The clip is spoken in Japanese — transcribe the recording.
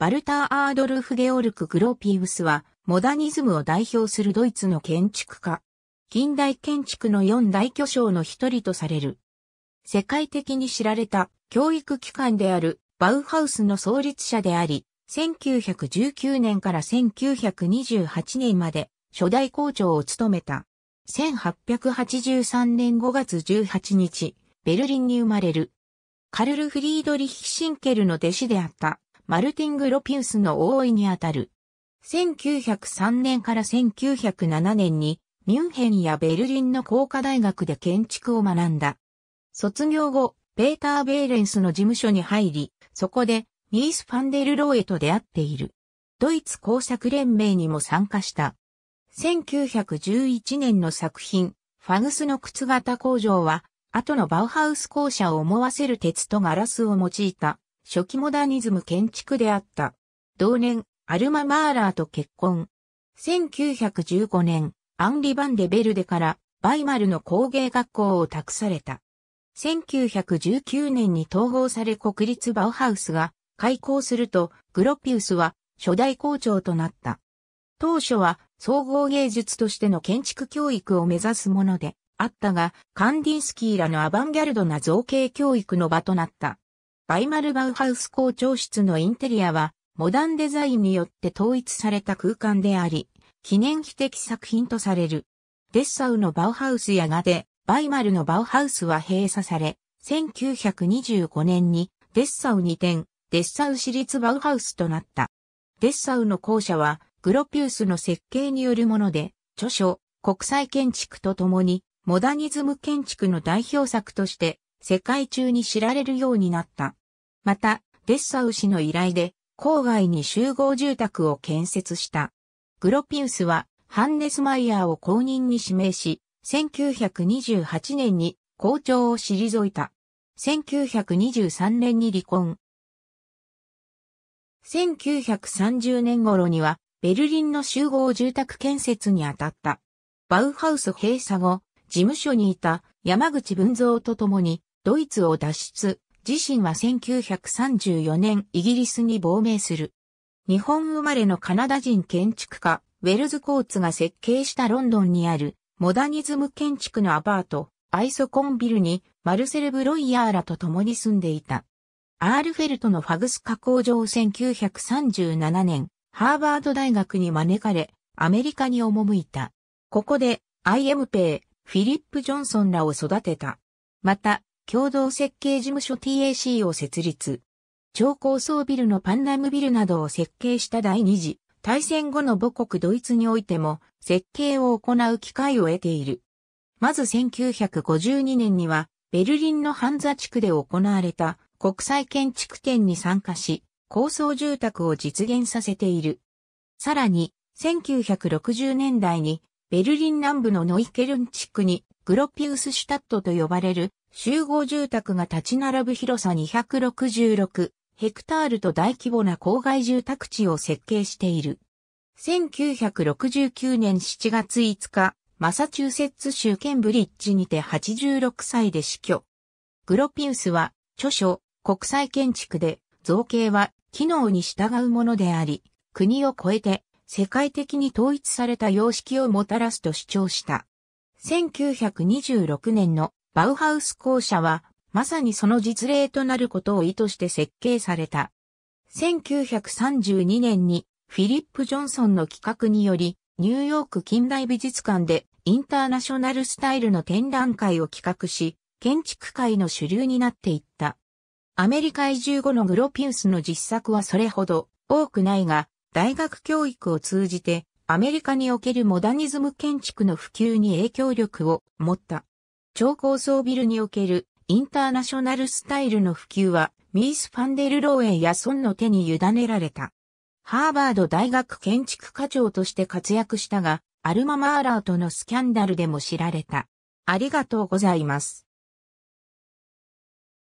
バルター・アードルフ・ゲオルク・グローピウスは、モダニズムを代表するドイツの建築家。近代建築の四大巨匠の一人とされる。世界的に知られた教育機関であるバウハウスの創立者であり、1919年から1928年まで初代校長を務めた。1883年5月18日、ベルリンに生まれる。カルル・フリードリヒ・シンケルの弟子であったマルティン・グロピウスの大いにあたる。1903年から1907年にミュンヘンやベルリンの工科大学で建築を学んだ。卒業後、ペーター・ベーレンスの事務所に入り、そこでミース・ファンデル・ローエと出会っている。ドイツ工作連盟にも参加した。1911年の作品、ファグスの靴型工場は、後のバウハウス校舎を思わせる鉄とガラスを用いた初期モダニズム建築であった。同年、アルマ・マーラーと結婚。1915年、アンリ・バンデ・ベルデからバイマルの工芸学校を託された。1919年に統合され国立バウハウスが開校すると、グロピウスは初代校長となった。当初は総合芸術としての建築教育を目指すものであったが、カンディンスキーらのアバンギャルドな造形教育の場となった。バイマルバウハウス校長室のインテリアは、モダンデザインによって統一された空間であり、記念碑的作品とされる。デッサウのバウハウスやがて、バイマルのバウハウスは閉鎖され、1925年にデッサウ2点、デッサウ市立バウハウスとなった。デッサウの校舎は、グロピウスの設計によるもので、著書、国際建築とともに、モダニズム建築の代表作として、世界中に知られるようになった。また、デッサウ氏の依頼で、郊外に集合住宅を建設した。グロピウスは、ハンネスマイヤーを公認に指名し、1928年に校長を退いた。1923年に離婚。1930年頃には、ベルリンの集合住宅建設に当たった。バウハウス閉鎖後、事務所にいた山口文蔵と共に、ドイツを脱出、自身は1934年イギリスに亡命する。日本生まれのカナダ人建築家、ウェルズ・コーツが設計したロンドンにあるモダニズム建築のアパート、アイソコンビルにマルセル・ブロイヤーらと共に住んでいた。アールフェルトのファグス加工場1937年、ハーバード大学に招かれ、アメリカに赴いた。ここで、IM ペイ、フィリップ・ジョンソンらを育てた。また、共同設計事務所 TAC を設立。超高層ビルのパンナムビルなどを設計した第二次大戦後の母国ドイツにおいても設計を行う機会を得ている。まず1952年にはベルリンのハンザ地区で行われた国際建築展に参加し高層住宅を実現させている。さらに1960年代にベルリン南部のノイケルン地区にグロピウスシュタットと呼ばれる集合住宅が立ち並ぶ広さ266ヘクタールと大規模な郊外住宅地を設計している。1969年7月5日、マサチューセッツ州ケンブリッジにて86歳で死去。グロピウスは、著書、国際建築で、造形は機能に従うものであり、国を超えて世界的に統一された様式をもたらすと主張した。1926年のバウハウス校舎は、まさにその実例となることを意図して設計された。1932年にフィリップ・ジョンソンの企画により、ニューヨーク近代美術館でインターナショナルスタイルの展覧会を企画し、建築界の主流になっていった。アメリカ移住後のグロピウスの実作はそれほど多くないが、大学教育を通じてアメリカにおけるモダニズム建築の普及に影響力を持った。超高層ビルにおけるインターナショナルスタイルの普及はミース・ファンデル・ローエンや孫の手に委ねられた。ハーバード大学建築課長として活躍したが、アルママーラーとのスキャンダルでも知られた。ありがとうございます。